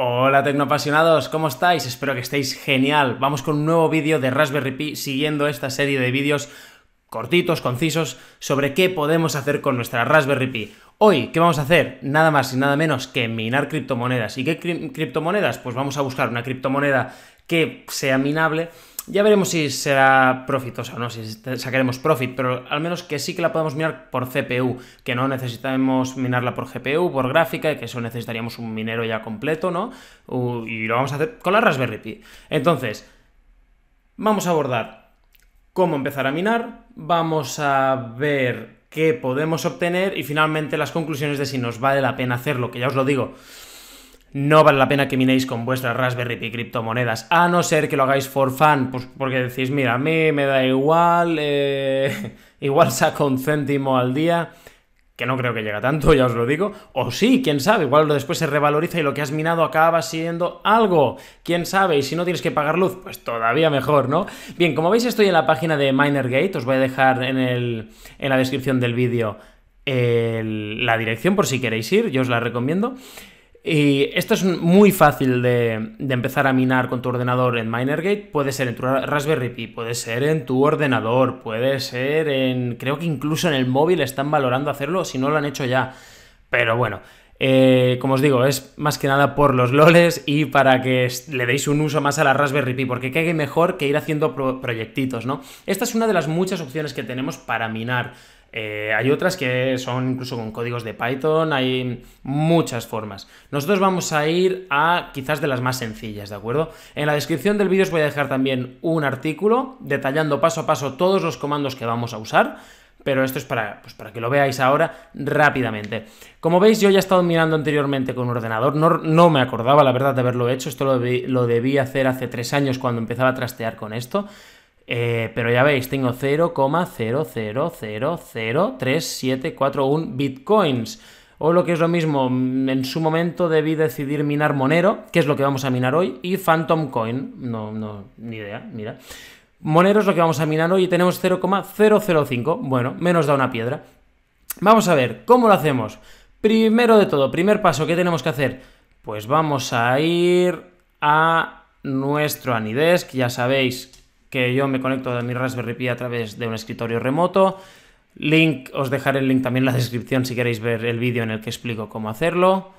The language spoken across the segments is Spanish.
Hola tecnoapasionados, ¿cómo estáis? Espero que estéis genial. Vamos con un nuevo vídeo de Raspberry Pi siguiendo esta serie de vídeos cortitos, concisos, sobre qué podemos hacer con nuestra Raspberry Pi. Hoy, ¿qué vamos a hacer? Nada más y nada menos que minar criptomonedas. ¿Y qué criptomonedas? Pues vamos a buscar una criptomoneda que sea minable ya veremos si será profitosa o no, si sacaremos profit, pero al menos que sí que la podamos minar por CPU, que no necesitamos minarla por GPU, por gráfica, y que eso necesitaríamos un minero ya completo, ¿no? Y lo vamos a hacer con la Raspberry Pi. Entonces, vamos a abordar cómo empezar a minar, vamos a ver qué podemos obtener y finalmente las conclusiones de si nos vale la pena hacerlo, que ya os lo digo. No vale la pena que minéis con vuestras Raspberry Pi criptomonedas, a no ser que lo hagáis for fan pues porque decís, mira, a mí me da igual, eh, igual saco un céntimo al día, que no creo que llega tanto, ya os lo digo, o sí, quién sabe, igual después se revaloriza y lo que has minado acaba siendo algo, quién sabe, y si no tienes que pagar luz, pues todavía mejor, ¿no? Bien, como veis estoy en la página de Minergate, os voy a dejar en, la descripción del vídeo la dirección por si queréis ir, yo os la recomiendo. Y esto es muy fácil de, empezar a minar con tu ordenador en Minergate. Puede ser en tu Raspberry Pi, puede ser en tu ordenador, puede ser en... Creo que incluso en el móvil están valorando hacerlo si no lo han hecho ya. Pero bueno, eh, como os digo, es más que nada por los loles y para que le deis un uso más a la Raspberry Pi, porque qué mejor que ir haciendo proyectitos, ¿no? Esta es una de las muchas opciones que tenemos para minar eh, hay otras que son incluso con códigos de Python, hay muchas formas. Nosotros vamos a ir a quizás de las más sencillas, ¿de acuerdo? En la descripción del vídeo os voy a dejar también un artículo detallando paso a paso todos los comandos que vamos a usar. Pero esto es para, pues, para que lo veáis ahora rápidamente. Como veis, yo ya he estado mirando anteriormente con un ordenador. No, me acordaba, la verdad, de haberlo hecho. Esto lo debí hacer hace tres años cuando empezaba a trastear con esto. Eh, pero ya veis, tengo 0,00003741 bitcoins. O lo que es lo mismo, mm, en su momento debí decidir minar Monero, que es lo que vamos a minar hoy, y Phantom Coin. No, no, ni idea, mira. Monero es lo que vamos a minar hoy y tenemos 0,005. Bueno, menos da una piedra. Vamos a ver, ¿cómo lo hacemos? Primero de todo, primer paso, ¿qué tenemos que hacer? Pues vamos a ir a nuestro Anidesk, ya sabéis que yo me conecto a mi Raspberry Pi a través de un escritorio remoto. Link, os dejaré el link también en la descripción si queréis ver el vídeo en el que explico cómo hacerlo.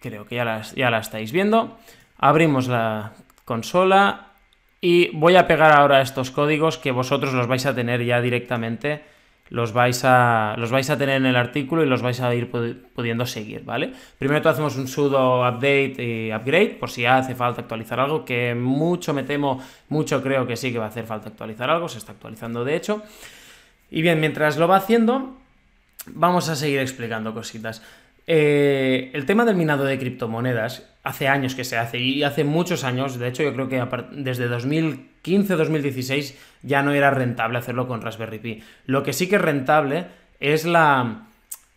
Creo que ya la, ya la estáis viendo. Abrimos la consola y voy a pegar ahora estos códigos que vosotros los vais a tener ya directamente los vais, a, los vais a tener en el artículo y los vais a ir pudiendo seguir, ¿vale? Primero todo hacemos un sudo update y upgrade por si hace falta actualizar algo, que mucho me temo, mucho creo que sí que va a hacer falta actualizar algo, se está actualizando de hecho. Y bien, mientras lo va haciendo, vamos a seguir explicando cositas. Eh, el tema del minado de criptomonedas hace años que se hace y hace muchos años, de hecho yo creo que desde 2015-2016 ya no era rentable hacerlo con Raspberry Pi. Lo que sí que es rentable es la,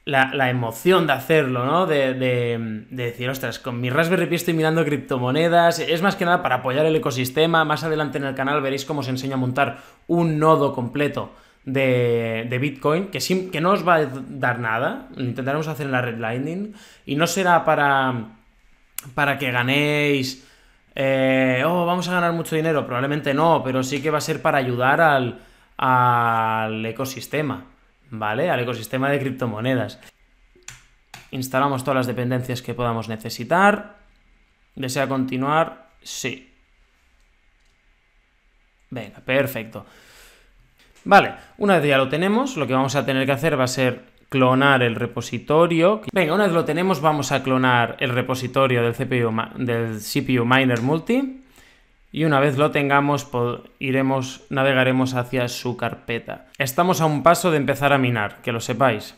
la, emoción de hacerlo, ¿no? De, de, decir, ostras, con mi Raspberry Pi estoy mirando criptomonedas, es más que nada para apoyar el ecosistema, más adelante en el canal veréis cómo se enseña a montar un nodo completo. De, de, Bitcoin, que, que no os va a dar nada, lo intentaremos hacer en la red Lightning, y no será para para que ganéis, eh, oh, vamos a ganar mucho dinero, probablemente no, pero sí que va a ser para ayudar al, al ecosistema, ¿vale? Al ecosistema de criptomonedas. Instalamos todas las dependencias que podamos necesitar. ¿Desea continuar? Sí. Venga, perfecto. Vale, una vez ya lo tenemos, lo que vamos a tener que hacer va a ser clonar el repositorio. Venga, una vez lo tenemos, vamos a clonar el repositorio del, CPU, del CPU Miner Multi. Y una vez lo tengamos, iremos, navegaremos hacia su carpeta. Estamos a un paso de empezar a minar, que lo sepáis.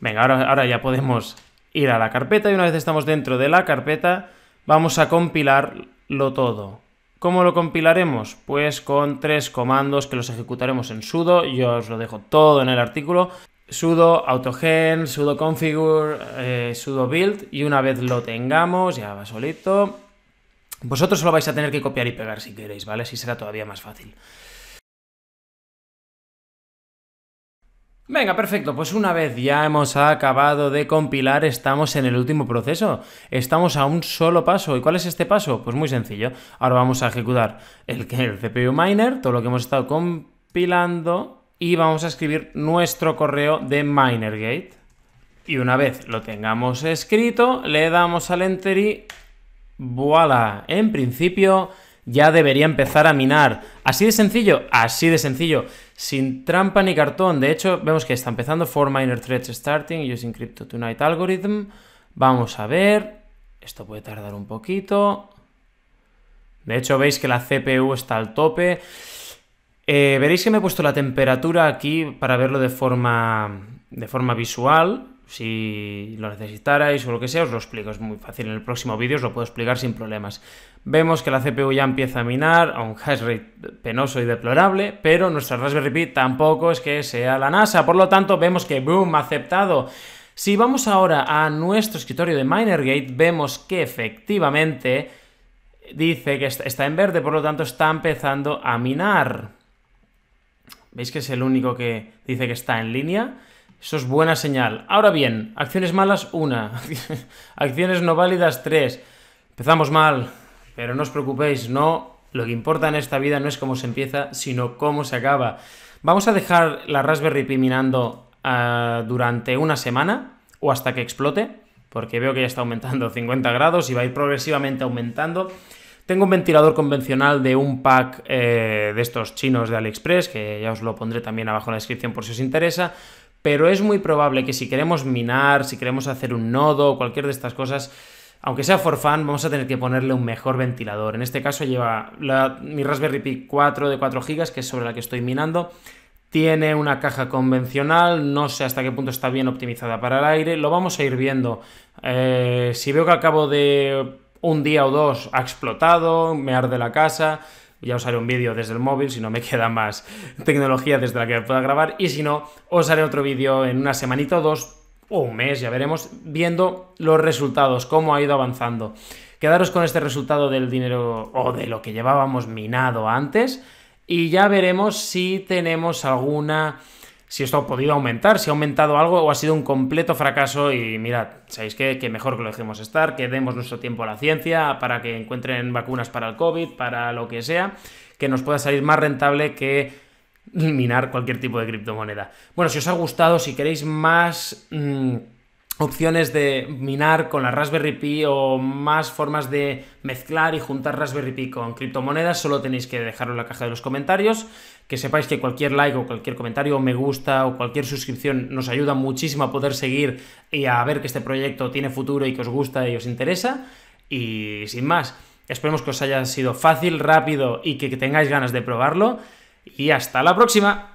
Venga, ahora, ahora ya podemos ir a la carpeta y una vez estamos dentro de la carpeta, vamos a compilarlo todo. ¿Cómo lo compilaremos? Pues con tres comandos que los ejecutaremos en sudo, yo os lo dejo todo en el artículo, sudo autogen, sudo configure, eh, sudo build y una vez lo tengamos, ya va solito. Vosotros lo vais a tener que copiar y pegar si queréis, ¿vale? Si será todavía más fácil. Venga, perfecto, pues una vez ya hemos acabado de compilar, estamos en el último proceso, estamos a un solo paso. ¿Y cuál es este paso? Pues muy sencillo, ahora vamos a ejecutar el, el CPU miner, todo lo que hemos estado compilando, y vamos a escribir nuestro correo de Minergate. Y una vez lo tengamos escrito, le damos al Enter y voilà. En principio ya debería empezar a minar. Así de sencillo, así de sencillo, sin trampa ni cartón. De hecho, vemos que está empezando for miner threads starting using crypto algorithm. Vamos a ver. Esto puede tardar un poquito. De hecho, veis que la CPU está al tope. Eh, veréis que me he puesto la temperatura aquí para verlo de forma, de forma visual. Si lo necesitarais o lo que sea, os lo explico. Es muy fácil. En el próximo vídeo os lo puedo explicar sin problemas. Vemos que la CPU ya empieza a minar a un hash rate penoso y deplorable, pero nuestra Raspberry Pi tampoco es que sea la NASA. Por lo tanto, vemos que boom, aceptado. Si vamos ahora a nuestro escritorio de Minergate, vemos que efectivamente dice que está en verde, por lo tanto está empezando a minar. Veis que es el único que dice que está en línea. Eso es buena señal. Ahora bien, acciones malas, una. acciones no válidas, tres. Empezamos mal, pero no os preocupéis, no. Lo que importa en esta vida no es cómo se empieza, sino cómo se acaba. Vamos a dejar la Raspberry Pi minando ah, durante una semana o hasta que explote, porque veo que ya está aumentando 50 grados y va a ir progresivamente aumentando. Tengo un ventilador convencional de un pack eh, de estos chinos de AliExpress, que ya os lo pondré también abajo en la descripción por si os interesa, pero es muy probable que si queremos minar, si queremos hacer un nodo, cualquier de estas cosas, aunque sea for fun, vamos a tener que ponerle un mejor ventilador. En este caso lleva mi Raspberry Pi 4 de 4 GB, que es sobre la que estoy minando. Tiene una caja convencional, no sé hasta qué punto está bien optimizada para el aire. Lo vamos a ir viendo. Eh, si veo que acabo de un día o dos ha explotado, me arde la casa, ya os haré un vídeo desde el móvil si no me queda más tecnología desde la que pueda grabar y si no, os haré otro vídeo en una semanita o dos o un mes, ya veremos, viendo los resultados, cómo ha ido avanzando. Quedaros con este resultado del dinero o de lo que llevábamos minado antes y ya veremos si tenemos alguna si esto ha podido aumentar, si ha aumentado algo o ha sido un completo fracaso. Y mirad, sabéis que, mejor que lo dejemos estar, que demos nuestro tiempo a la ciencia para que encuentren vacunas para el COVID, para lo que sea, que nos pueda salir más rentable que minar cualquier tipo de criptomoneda. Bueno, si os ha gustado, si queréis más... Mm, opciones de minar con la Raspberry Pi o más formas de mezclar y juntar Raspberry Pi con criptomonedas, solo tenéis que dejarlo en la caja de los comentarios. Que sepáis que cualquier like o cualquier comentario me gusta o cualquier suscripción nos ayuda muchísimo a poder seguir y a ver que este proyecto tiene futuro y que os gusta y os interesa. Y sin más, esperemos que os haya sido fácil, rápido y que tengáis ganas de probarlo. Y hasta la próxima.